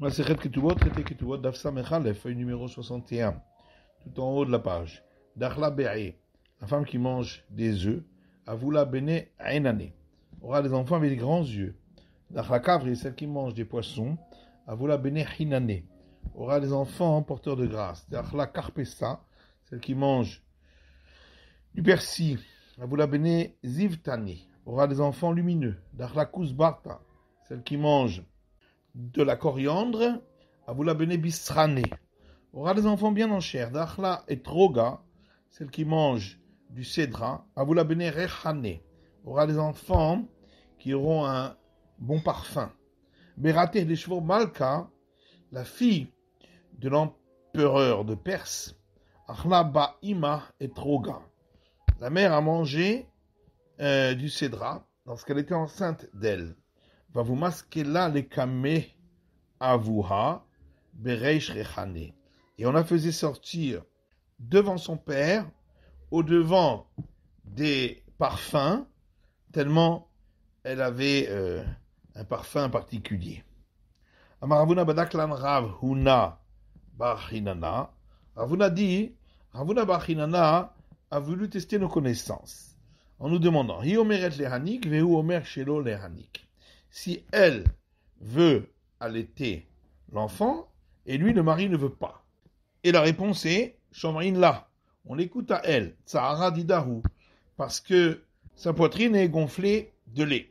Maserhet Ketubot, traité Ketubot, Dafsa feuille numéro 61, tout en haut de la page. Dakhla Be'e, la femme qui mange des œufs, Avula Bene Ainane, aura des enfants avec des grands yeux. Dakhla Kavri, celle qui mange des poissons, Avula Bene Hinane, aura des enfants porteurs de grâce. Dakhla Karpessa, celle qui mange du persil, Avula Bene Zivtane, aura des enfants lumineux. Dakhla Kuzbarta, celle qui mange de la coriandre, à vous la Aura des enfants bien en chair, d'achla et troga, celle qui mange du cédra, à vous la Aura des enfants qui auront un bon parfum. Berater les chevaux malka, la fille de l'empereur de Perse, achla et troga. La mère a mangé euh, du cédra lorsqu'elle était enceinte d'elle. Va vous masquer là les Et on la faisait sortir devant son père, au devant des parfums, tellement elle avait euh, un parfum particulier. Amaravuna badaklan rav barhinana. Ravuna dit, Ravuna barhinana a voulu tester nos connaissances en nous demandant, omer si elle veut allaiter l'enfant et lui, le mari, ne veut pas. Et la réponse est Shomrin là. On l'écoute à elle, Tsahara Didahu, parce que sa poitrine est gonflée de lait.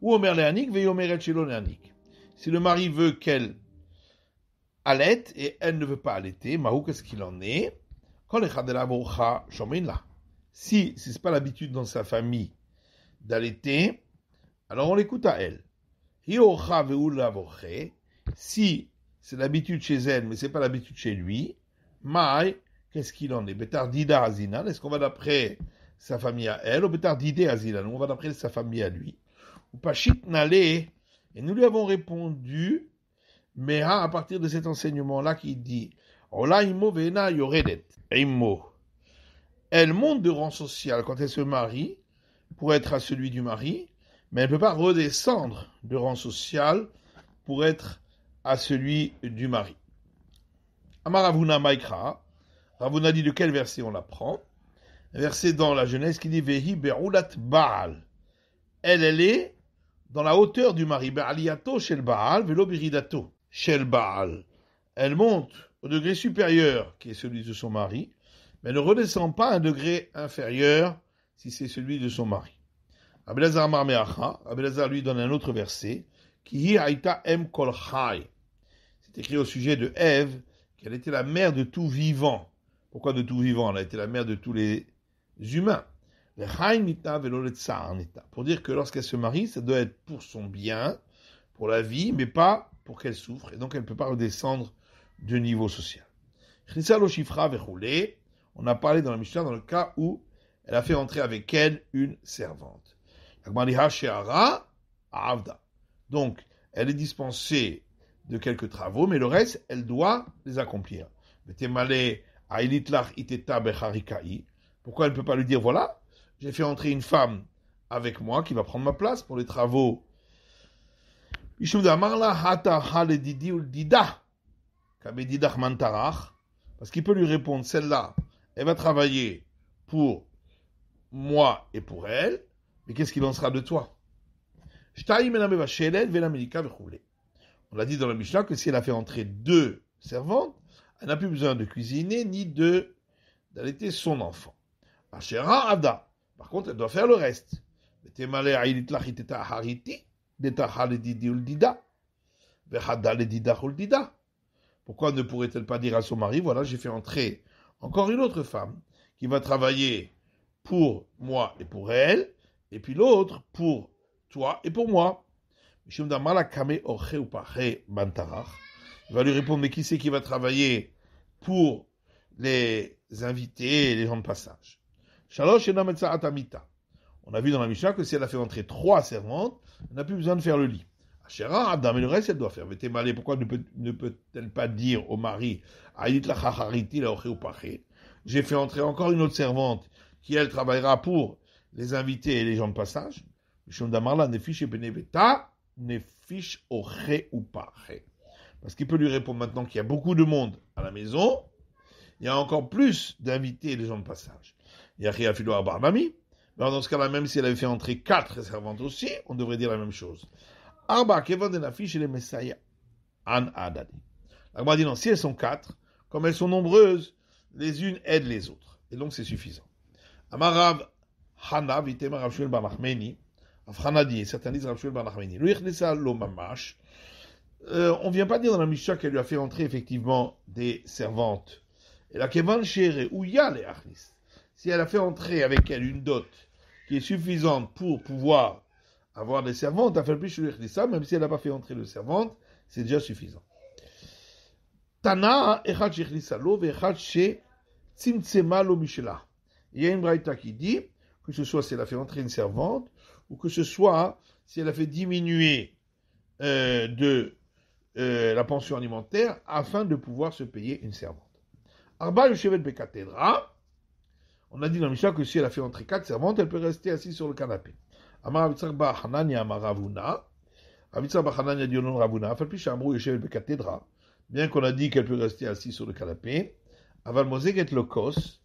Ou Omer Leanik, Veyomeret lehanik » Si le mari veut qu'elle allaite et elle ne veut pas allaiter, Mahou, qu'est-ce qu'il en est Si, si ce n'est pas l'habitude dans sa famille d'allaiter, alors on l'écoute à elle. Si c'est l'habitude chez elle, mais c'est pas l'habitude chez lui, Mai, qu'est-ce qu'il en est est-ce qu'on va d'après sa famille à elle, ou on va d'après sa famille à lui Ou et nous lui avons répondu, mais ah, à partir de cet enseignement-là qui dit Elle monte de rang social quand elle se marie, pour être à celui du mari, mais elle ne peut pas redescendre de rang social pour être à celui du mari. Amaravuna Maikra, Ravuna dit de quel verset on l'apprend Un verset dans la Genèse qui dit Vehi Berulat Baal. Elle, elle est dans la hauteur du mari. chez shel Baal, velo biridato shel Baal. Elle monte au degré supérieur qui est celui de son mari, mais ne redescend pas un degré inférieur si c'est celui de son mari. Abelazar lui donne un autre verset, qui Em C'est écrit au sujet de Ève, qu'elle était la mère de tout vivant. Pourquoi de tout vivant Elle a été la mère de tous les humains. Pour dire que lorsqu'elle se marie, ça doit être pour son bien, pour la vie, mais pas pour qu'elle souffre. Et donc, elle ne peut pas redescendre de niveau social. On a parlé dans la Mishnah dans le cas où elle a fait entrer avec elle une servante. Donc, elle est dispensée de quelques travaux, mais le reste, elle doit les accomplir. Pourquoi elle ne peut pas lui dire, voilà, j'ai fait entrer une femme avec moi qui va prendre ma place pour les travaux. Parce qu'il peut lui répondre, celle-là, elle va travailler pour moi et pour elle, mais qu'est-ce qu'il en sera de toi On l'a dit dans la Mishnah que si elle a fait entrer deux servantes, elle n'a plus besoin de cuisiner ni de d'allaiter son enfant. Par contre, elle doit faire le reste. Pourquoi ne pourrait-elle pas dire à son mari, voilà, j'ai fait entrer encore une autre femme qui va travailler pour moi et pour elle, et puis l'autre pour toi et pour moi. Ben il va lui répondre, mais qui c'est qui va travailler pour les invités et les gens de passage ben On a vu dans la Mishnah que si elle a fait entrer trois servantes, elle n'a plus besoin de faire le lit. mais le reste, elle doit faire. Mais pourquoi ne peut-elle pas dire au mari, j'ai fait entrer encore une autre servante qui, elle, travaillera pour les invités et les gens de passage. ou Parce qu'il peut lui répondre maintenant qu'il y a beaucoup de monde à la maison, il y a encore plus d'invités et de gens de passage. Il y a Abba Alors ben, dans ce cas-là, même si elle avait fait entrer quatre servantes aussi, on devrait dire la même chose. Arba, et les An Adadi. La dit si elles sont quatre, comme elles sont nombreuses, les unes aident les autres. Et donc c'est suffisant. Amarav Hana vitem Rav Barachmeni. Rav dit, certainise Rav Barachmeni. Lui, lo mamash. Euh, on ne vient pas dire dans la Mishnah qu'elle lui a fait entrer effectivement des servantes. Et la kevan shere Yale achnis. Si elle a fait entrer avec elle une dot qui est suffisante pour pouvoir avoir des servantes, à fait plus lui ça, même si elle n'a pas fait entrer de servante, c'est déjà suffisant. Tana echad shechlisa lo echad she tzimtzema lo mishela. Il y a une braïta qui dit que ce soit si elle a fait entrer une servante, ou que ce soit si elle a fait diminuer euh, de euh, la pension alimentaire afin de pouvoir se payer une servante. Arba le chevet on a dit dans Michel que si elle a fait entrer quatre servantes, elle peut rester assise sur le canapé. Ravuna, bien qu'on a dit qu'elle peut rester assise sur le canapé, Aval Lokos,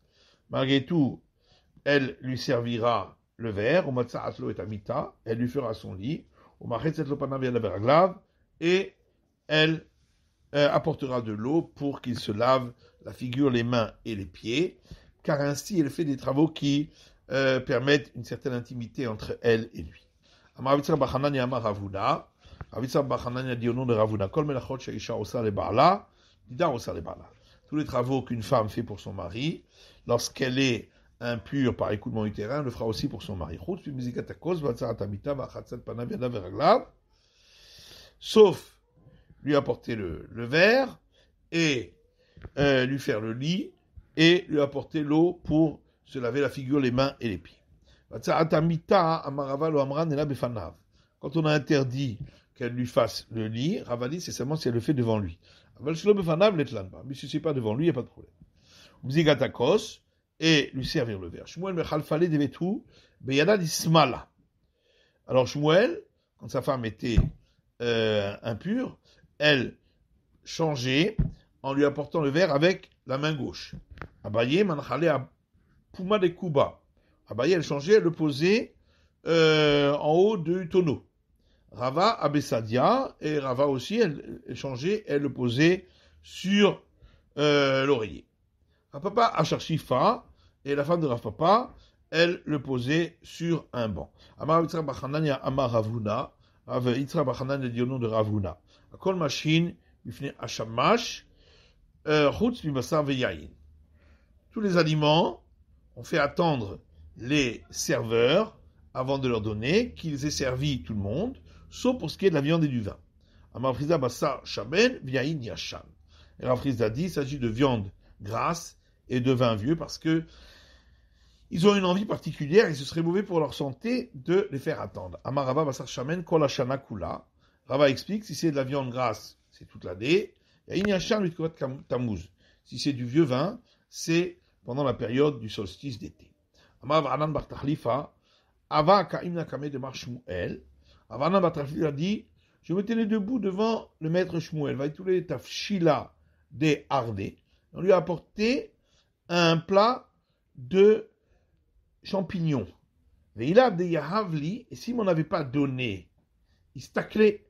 malgré tout, elle lui servira le verre, au et amita, elle lui fera son lit, au et elle euh, apportera de l'eau pour qu'il se lave la figure, les mains et les pieds, car ainsi elle fait des travaux qui euh, permettent une certaine intimité entre elle et lui. Tous les travaux qu'une femme fait pour son mari, lorsqu'elle est impur par écoulement utérin, le fera aussi pour son mari. Sauf lui apporter le, verre et euh, lui faire le lit et lui apporter l'eau pour se laver la figure, les mains et les pieds. Quand on a interdit qu'elle lui fasse le lit, Ravali, c'est seulement si elle le fait devant lui. Mais si ce n'est pas devant lui, il n'y a pas de problème et lui servir le verre. Shmuel dismala. Alors Shmuel, quand sa femme était euh, impure, elle changeait en lui apportant le verre avec la main gauche. Abaye de elle changeait, elle le posait euh, en haut du tonneau. Rava abessadia, et Rava aussi, elle, changeait, elle le posait sur euh, l'oreiller. Papa fa, et la femme de Rav Papa, elle le posait sur un banc. Amar Yitzra Bachanan ya Amar Ravuna, Rav Yitzra Bachanan dit au de Ravuna. Akol Mashin, Bifne Hashamash, euh, Chutz Mibasar Veyayin. Tous les aliments, on fait attendre les serveurs avant de leur donner qu'ils aient servi tout le monde, sauf pour ce qui est de la viande et du vin. Amar Friza Bassar Shaben yain Yasham. Et Rav dit, il s'agit de viande grasse et de vin vieux parce que ils ont une envie particulière et ce serait mauvais pour leur santé de les faire attendre. Amarava Basar Shamen Kula. Rava explique si c'est de la viande grasse, c'est toute l'année. Tamuz. Si c'est du vieux vin, c'est pendant la période du solstice d'été. Rava Anan Bartahlifa. Ava Kaim Nakame de Avanan Bartahlifa dit Je me tenais debout devant le maître Shmuel. Va tous les tafshila des Hardé. On lui a apporté un plat de champignons. Et si m'en avait pas donné, il staclé,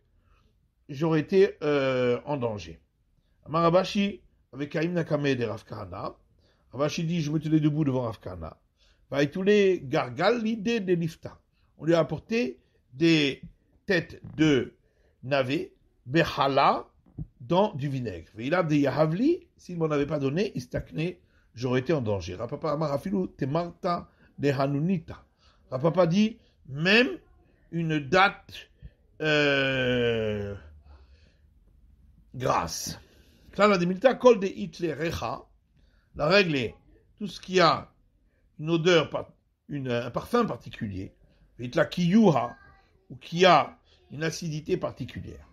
j'aurais été euh, en danger. marabashi avec Kaïm Nakame et Rafkana, dit Je me tenais debout devant bah, tous les gargales l'idée des lifta. On lui a apporté des têtes de navets, Behala, dans du vinaigre. Et il a des Yahavli, s'il m'en avait pas donné, il staclait, j'aurais été en danger. Rapapa te Temarta de Hanunita. Rapapa dit, même une date euh, grasse. la de La règle est, tout ce qui a une odeur, une, un parfum particulier, la kiyuha, ou qui a une acidité particulière.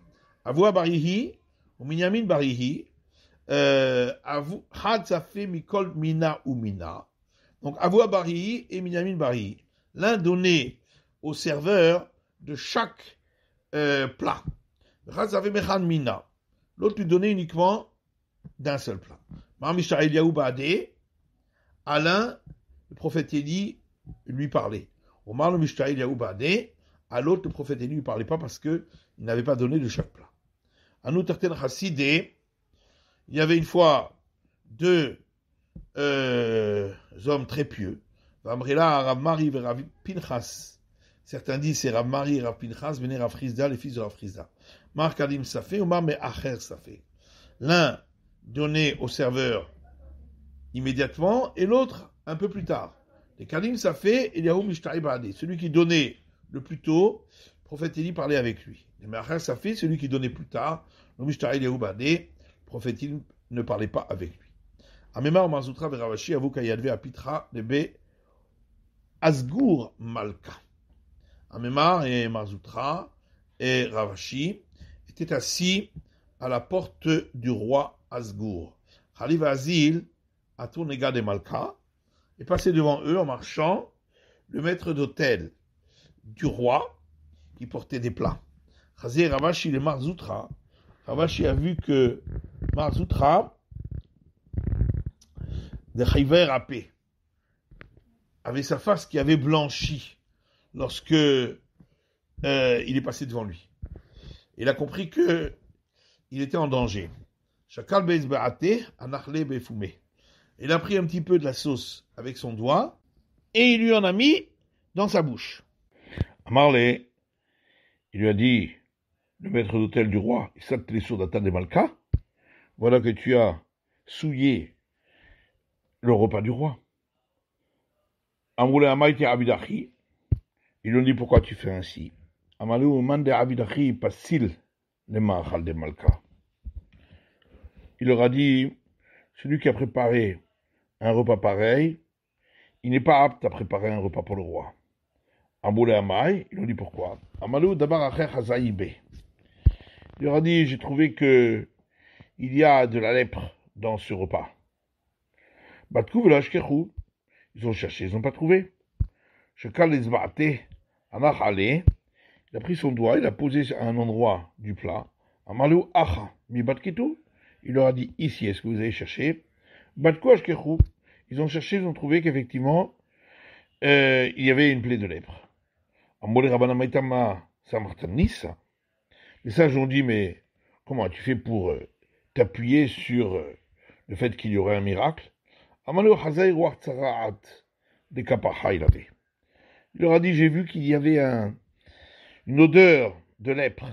Avoua barihi, ou minyamin barihi, euh, Avu fait Mikol Mina ou Mina. Donc Avu Abari et Minamin Bari. L'un donné au serveur de chaque euh, plat. avait Mechan Mina. L'autre lui donnait uniquement d'un seul plat. Marmishtar Eliaou Bade. Alain, le prophète Élie, lui parlait. Omar le Mishtar Eliaou À l'autre, le prophète Élie lui parlait pas parce qu'il n'avait pas donné de chaque plat. Anoutarten Chassideh il y avait une fois deux euh, hommes très pieux, Vamrela, Rav Mari et Rav Pinchas. Certains disent c'est Rav Mari et Rav Pinchas, venez à Frisda, les fils de la Frisda. Marc Alim Safé, Me Acher Safé. L'un donné au serveur immédiatement et l'autre un peu plus tard. Les Kalim Safé et Yahou Celui qui donnait le plus tôt, le prophète Eli parlait avec lui. Les Acher Safé, celui qui donnait plus tard, prophète ne parlait pas avec lui. Amemar Mazutra à pitra de b. asgour Malka. Amemar et Mazoutra et Ravashi étaient assis à la porte du roi asgour, Khalifa Azil a tourné garde Malka et passé devant eux en marchant le maître d'hôtel du roi qui portait des plats. Khazir Ravashi et Mazoutra. Ravashi a vu que Marzoutra, de à avait sa face qui avait blanchi lorsque euh, il est passé devant lui. Il a compris que il était en danger. Chakal Il a pris un petit peu de la sauce avec son doigt et il lui en a mis dans sa bouche. Amarle, il lui a dit, le maître d'hôtel du roi, il Télissou data de Malka, voilà que tu as souillé le repas du roi. Abidachi. Ils ont dit pourquoi tu fais ainsi. Abidachi pasil le de Malka. Il leur a dit celui qui a préparé un repas pareil, il n'est pas apte à préparer un repas pour le roi. Amboulé Amaï, ils ont dit pourquoi. Amalou d'abord Il leur a dit j'ai trouvé que il y a de la lèpre dans ce repas. ils ont cherché, ils n'ont pas trouvé. il a pris son doigt, il a posé à un endroit du plat. Amalou mi il leur a dit ici, est-ce que vous avez cherché ils ont cherché, ils ont trouvé qu'effectivement, euh, il y avait une plaie de lèpre. Les sages ont dit, mais comment tu fais pour euh, t'appuyer sur euh, le fait qu'il y aurait un miracle, il leur a dit, j'ai vu qu'il y avait un, une odeur de lèpre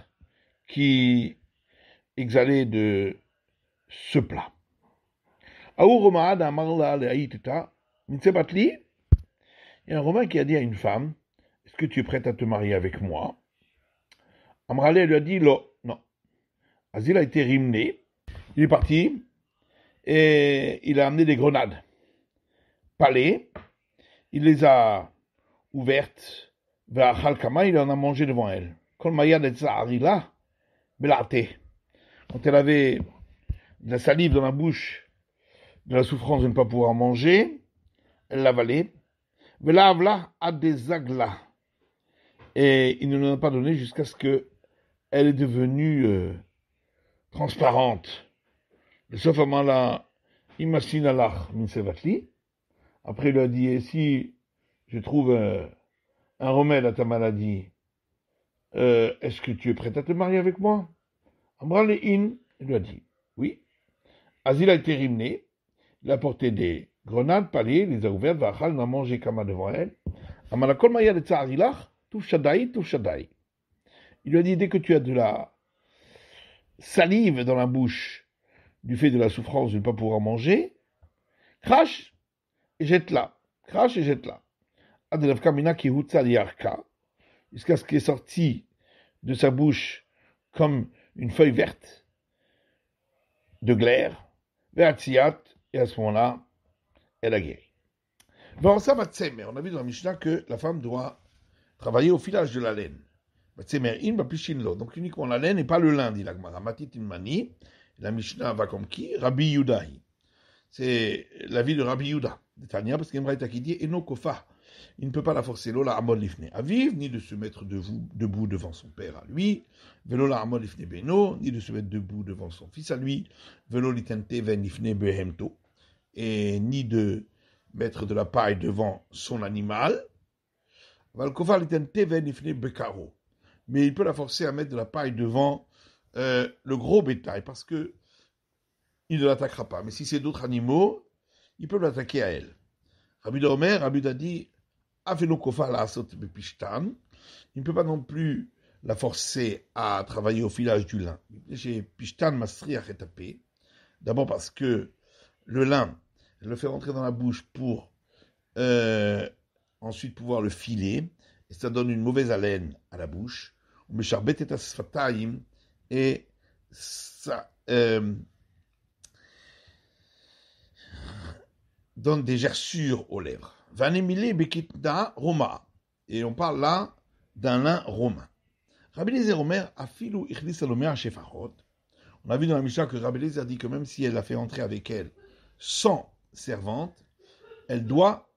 qui exhalait de ce plat. Il y a un Romain qui a dit à une femme, est-ce que tu es prête à te marier avec moi Amrale lui a dit, non. Azil a été rimné, il est parti et il a amené des grenades. Palais, il les a ouvertes vers Halkama, il en a mangé devant elle. Quand elle avait de la salive dans la bouche, de la souffrance de ne pas pouvoir manger, elle l'avalait. Velavla a des agla. Et il ne l'a pas donné jusqu'à ce qu'elle est devenue euh, transparente. בסוף אמר לה, אמא שינה min מנצבתי. Après, il lui a dit, et eh, si je trouve euh, un remède à ta maladie, euh, est-ce que tu es prêt à te marier avec moi Amral in lui a dit, oui. Azil a été rimné, il a porté des grenades, paliers, les a ouvertes, Vachal n'a mangé qu'à ma devant elle. Amalakol maya de Tsarilach, tout Shaddai, tout Shaddai. Il lui a dit, dès que tu as de la salive dans la bouche, du fait de la souffrance de ne pas pouvoir manger, crache et jette là, Crache et jette là. Adelavkamina ki yarka, jusqu'à ce qu'il est sorti de sa bouche comme une feuille verte de glaire, vertiat et à ce moment-là, elle a guéri. mais on a vu dans la Mishnah que la femme doit travailler au filage de la laine. Donc uniquement la laine et pas le lin, dit l'Agmara. Matit mani, la Mishnah va comme qui Rabbi Yudahi. C'est la vie de Rabbi Yuda, parce qu'il Il ne peut pas la forcer, Lola Amol vivre, ni de se mettre debout, devant son père à lui, Velola Amol Beno, ni de se mettre debout devant son fils à lui, Velo Ven Behemto, et ni de mettre de la paille devant son animal, Ven Bekaro. Mais il peut la forcer à mettre de la paille devant euh, le gros bétail parce que il ne l'attaquera pas. Mais si c'est d'autres animaux, il peut l'attaquer à elle. Rabbi Omer, Rabbi d'Adi, dit il ne peut pas non plus la forcer à travailler au filage du lin. D'abord parce que le lin, elle le fait rentrer dans la bouche pour euh, ensuite pouvoir le filer, et ça donne une mauvaise haleine à la bouche. On et ça euh, donne des gerçures aux lèvres. Roma. Et on parle là d'un lin romain. Rabbi Lézer Omer, Ichlis On a vu dans la Mishnah que Rabbi a dit que même si elle a fait entrer avec elle 100 servantes, elle doit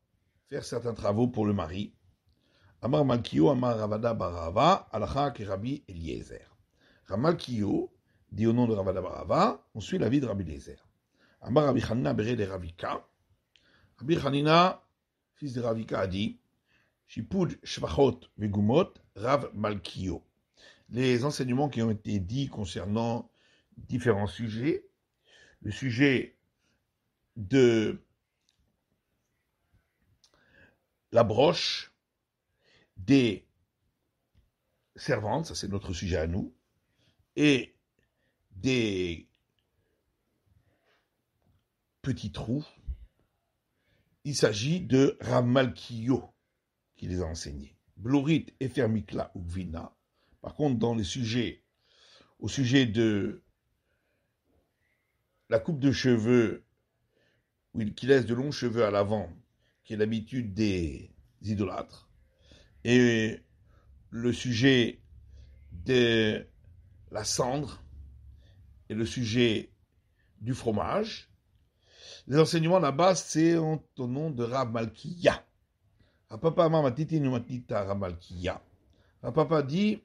faire certains travaux pour le mari. Amar Malkio, Amar Ravada Barava, Alacha Rabbi Eliezer. Ramal dit au nom de Ravadabarava, on suit la vie de Rabbi Lezer. Amar Rabbi Hanina Bere Ravika. Rabbi Hanina, fils de Ravika, a dit Shipud Shvachot Vegumot Rav Malkio. Les enseignements qui ont été dits concernant différents sujets, le sujet de la broche des servantes, ça c'est notre sujet à nous, et des petits trous. Il s'agit de Ramalkio qui les a enseignés. Blorit et Fermikla... ou Par contre, dans les sujets, au sujet de la coupe de cheveux, qui laisse de longs cheveux à l'avant, qui est l'habitude des idolâtres, et le sujet des la cendre est le sujet du fromage. Les enseignements là-bas, c'est au nom de Rav Malkiya. Ah, papa ah, Papa dit,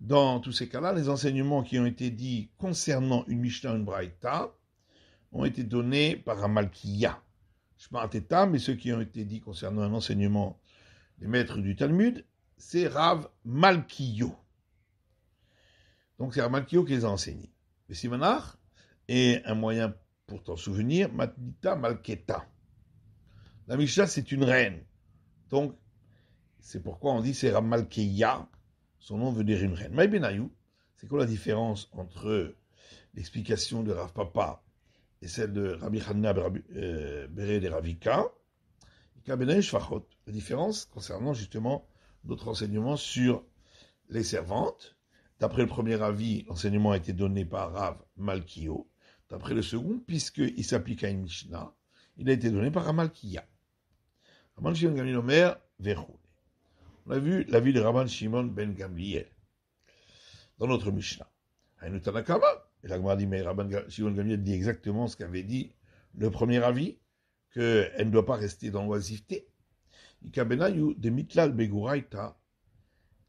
dans tous ces cas-là, les enseignements qui ont été dits concernant une Mishnah, une Braïta, ont été donnés par Je un Teta, mais ceux qui ont été dits concernant un enseignement des maîtres du Talmud, c'est Rav Malkiyo. Donc c'est à qui les a enseignés. mais Simanach est un moyen pour t'en souvenir, Matnita Malketa. La Mishnah, c'est une reine. Donc, c'est pourquoi on dit c'est Ramalkeya. Son nom veut dire une reine. Benayou, c'est quoi la différence entre l'explication de Rav Papa et celle de Rabbi Hanna Bered de Ravika La différence concernant justement notre enseignement sur les servantes D'après le premier avis, l'enseignement a été donné par Rav Malkio. D'après le second, puisqu'il s'applique à une Mishnah, il a été donné par Malkia. Raman ben Shimon Gamliel On a vu l'avis de Rabban Shimon Ben Gamliel dans notre Mishnah. Et l'Agmar dit, Rabban Shimon Gamliel dit exactement ce qu'avait dit le premier avis, qu'elle ne doit pas rester dans l'oisiveté. de mitlal beguraita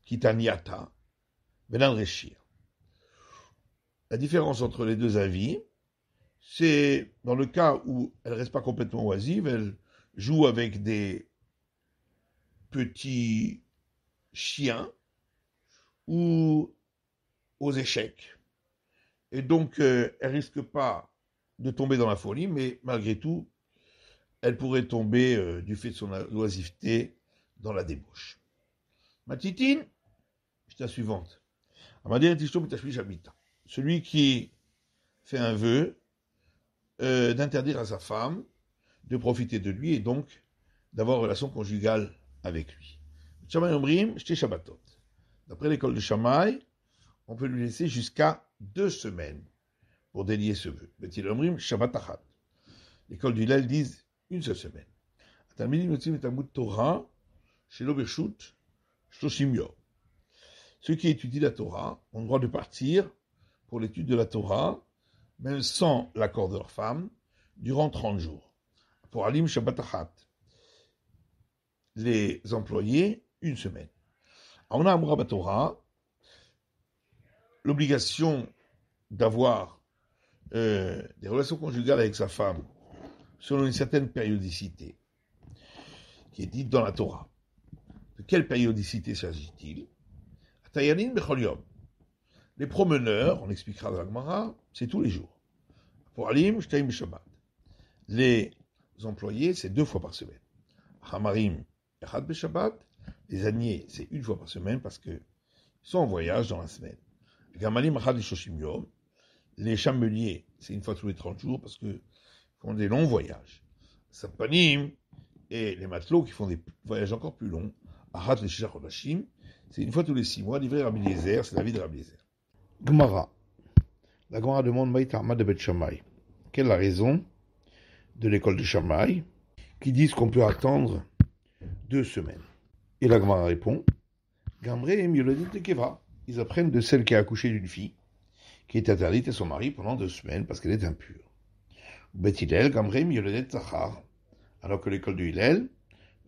kitaniata Benan Réchir. La différence entre les deux avis, c'est dans le cas où elle ne reste pas complètement oisive, elle joue avec des petits chiens ou aux échecs. Et donc, elle euh, elle risque pas de tomber dans la folie, mais malgré tout, elle pourrait tomber euh, du fait de son oisiveté dans la débauche. Ma titine, c'est la suivante. Celui qui fait un vœu euh, d'interdire à sa femme de profiter de lui et donc d'avoir relation conjugale avec lui. D'après l'école de Shammai, on peut lui laisser jusqu'à deux semaines pour délier ce vœu. L'école du Lel dit une seule semaine. Torah, ceux qui étudient la Torah ont le droit de partir pour l'étude de la Torah, même sans l'accord de leur femme, durant 30 jours. Pour Alim Shabbat les employés, une semaine. On a à Torah, l'obligation d'avoir euh, des relations conjugales avec sa femme selon une certaine périodicité, qui est dite dans la Torah. De quelle périodicité s'agit-il Tayanin Les promeneurs, on expliquera dans la c'est tous les jours. Pour Alim, le Shabbat. Les employés, c'est deux fois par semaine. Hamarim, Echad Shabbat. Les âniers, c'est une fois par semaine parce que sont en voyage dans la semaine. Gamalim, Yom. Les chameliers, c'est une fois tous les 30 jours parce que font des longs voyages. Sapanim, et les matelots qui font des voyages encore plus longs. C'est une fois tous les six mois, livré à Rabbi c'est la vie de la misère. Gemara. La Gemara demande Maït de Bet Shammai. Quelle est la raison de l'école de Shammai qui disent qu'on peut attendre deux semaines Et la Gemara répond Gamre et de Keva. Ils apprennent de celle qui a accouché d'une fille qui est interdite à son mari pendant deux semaines parce qu'elle est impure. Bet Hillel, Gamre et Alors que l'école de Hillel,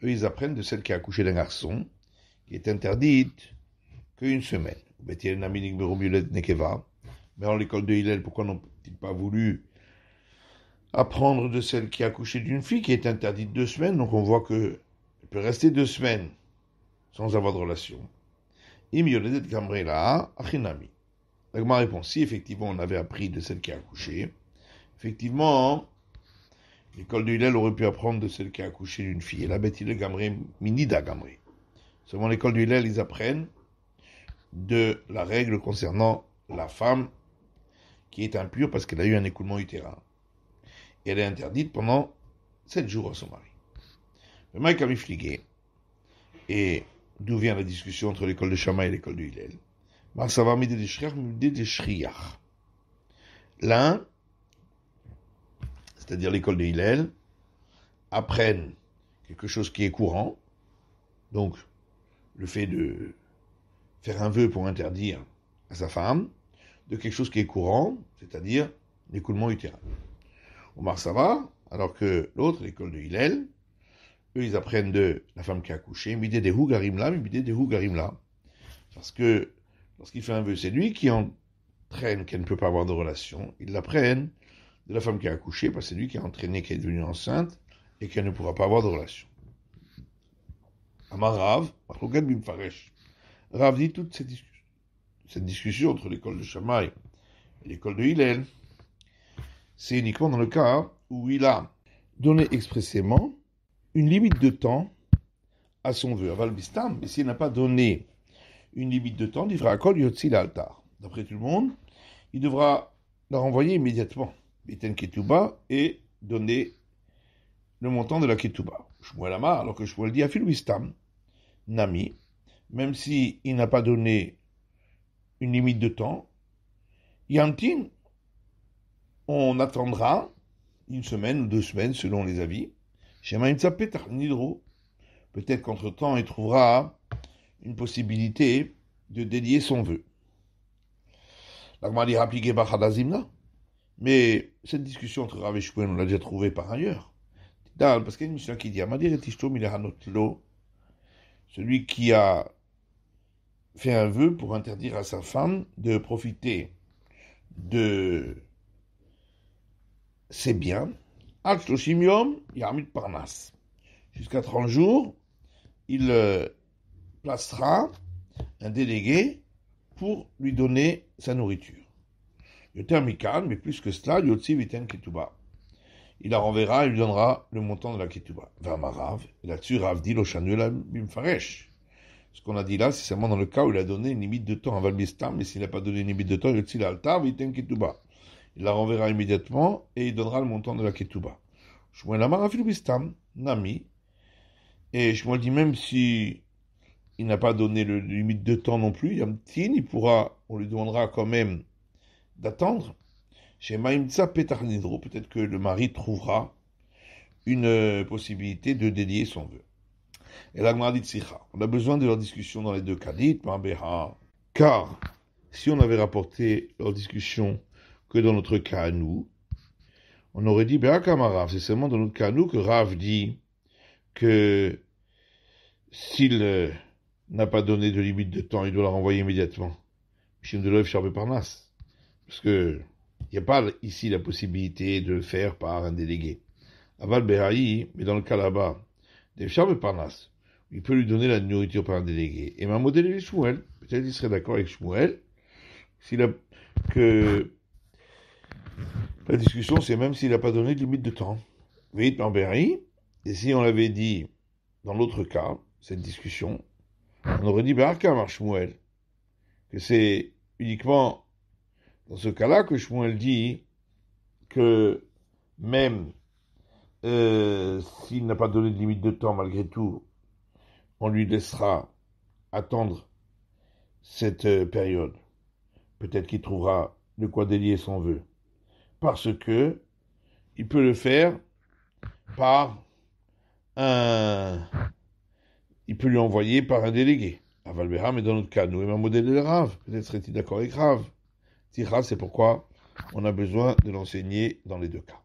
eux, ils apprennent de celle qui a accouché d'un garçon qui est interdite qu'une semaine. Mais en l'école de Hillel, pourquoi n'ont-ils pas voulu apprendre de celle qui a accouché d'une fille qui est interdite deux semaines Donc on voit qu'elle peut rester deux semaines sans avoir de relation. ma réponse, si effectivement on avait appris de celle qui a accouché, effectivement, l'école de Hillel aurait pu apprendre de celle qui a accouché d'une fille. Et la bête Hillel Minida Gamré. Selon l'école du Hillel, ils apprennent de la règle concernant la femme qui est impure parce qu'elle a eu un écoulement utérin. elle est interdite pendant sept jours à son mari. Le qui a fligué Et d'où vient la discussion entre l'école de Shama et l'école du Hillel L'un, c'est-à-dire l'école de Hillel, apprennent quelque chose qui est courant, donc le fait de faire un vœu pour interdire à sa femme de quelque chose qui est courant, c'est-à-dire l'écoulement utérin. Omar va, alors que l'autre, l'école de Hillel, eux, ils apprennent de la femme qui a accouché, midé des Hougarimla, midé des Hougarimla. Parce que lorsqu'il fait un vœu, c'est lui qui entraîne qu'elle ne peut pas avoir de relation. Ils l'apprennent de la femme qui a accouché, parce que c'est lui qui a entraîné qu'elle est devenue enceinte et qu'elle ne pourra pas avoir de relation. Amar Rav, Rav dit toute cette, discussion entre l'école de Shammai et l'école de Hillel, c'est uniquement dans le cas où il a donné expressément une limite de temps à son vœu, à Valbistam, mais s'il n'a pas donné une limite de temps, il fera Kol Yotzi l'altar. D'après tout le monde, il devra la renvoyer immédiatement, ketuba et donner le montant de la ketuba. Shmuel alors que le dit à Philouistam, Nami, même si il n'a pas donné une limite de temps, Yantin, on attendra une semaine ou deux semaines selon les avis. Nidro, Peut-être qu'entre-temps, il trouvera une possibilité de dédier son vœu. Mais cette discussion entre Rav et on l'a déjà trouvée par ailleurs parce qu'il qui dit celui qui a fait un vœu pour interdire à sa femme de profiter de ses biens, Parnas. Jusqu'à 30 jours, il euh, placera un délégué pour lui donner sa nourriture. Le terme mais plus que cela, aussi Viten Ketuba il la renverra et lui donnera le montant de la ketouba. là-dessus, Rav dit Ce qu'on a dit là, c'est seulement dans le cas où il a donné une limite de temps à Valbistam, mais s'il n'a pas donné une limite de temps, il a Il la renverra immédiatement et il donnera le montant de la ketouba. Shmuel Amar Bistam, Nami. Et me dis même si il n'a pas donné le limite de temps non plus, petit il pourra, on lui demandera quand même d'attendre, chez peut-être que le mari trouvera une euh, possibilité de délier son vœu. Et on a besoin de leur discussion dans les deux cas. Car si on avait rapporté leur discussion que dans notre cas à nous, on aurait dit, c'est seulement dans notre cas à nous que Rav dit que s'il euh, n'a pas donné de limite de temps, il doit la renvoyer immédiatement. Parce que il n'y a pas ici la possibilité de le faire par un délégué. Aval Berahi, mais dans le cas là-bas, des par nas, il peut lui donner la nourriture par un délégué. Et m'a modèle Shmuel, peut-être qu'il serait d'accord avec Shmuel, que la discussion c'est même s'il n'a pas donné de limite de temps. Vite en et si on l'avait dit dans l'autre cas, cette discussion, on aurait dit marche bah, Shmuel, que c'est uniquement dans ce cas-là que elle dit que même euh, s'il n'a pas donné de limite de temps malgré tout, on lui laissera attendre cette euh, période. Peut-être qu'il trouvera de quoi délier son vœu. Parce que il peut le faire par un. Il peut lui envoyer par un délégué. À Valbera, mais dans notre cas, nous, et un modèle de Rave. Peut-être serait-il d'accord avec Rave c'est pourquoi on a besoin de l'enseigner dans les deux cas.